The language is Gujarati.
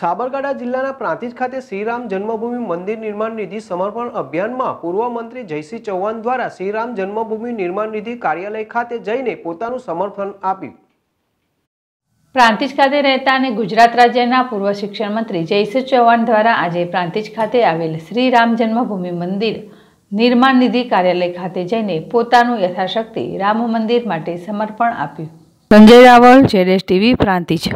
સાબરકાંઠા જિલ્લાના પ્રાંતિજ ખાતે શ્રીરામ જન્મભૂમિ મંદિર નિર્માણ નિધિ સમર્પણ અભિયાનમાં પૂર્વ મંત્રી જયસિંહ ચૌહાણ દ્વારા શ્રીરામ જન્મભૂમિ નિર્માણ નિધિ કાર્યાલય ખાતે જઈને પોતાનું સમર્થન આપ્યું પ્રાંતિજ ખાતે રહેતા અને ગુજરાત રાજ્યના પૂર્વ શિક્ષણ મંત્રી જયસિંહ ચૌહાણ દ્વારા આજે પ્રાંતિજ ખાતે આવેલ શ્રીરામ જન્મભૂમિ મંદિર નિર્માણ નિધિ કાર્યાલય ખાતે જઈને પોતાનું યથાશક્તિ રામ મંદિર માટે સમર્પણ આપ્યું સંજય રાવળ જેડેશ ટીવી પ્રાંતિજ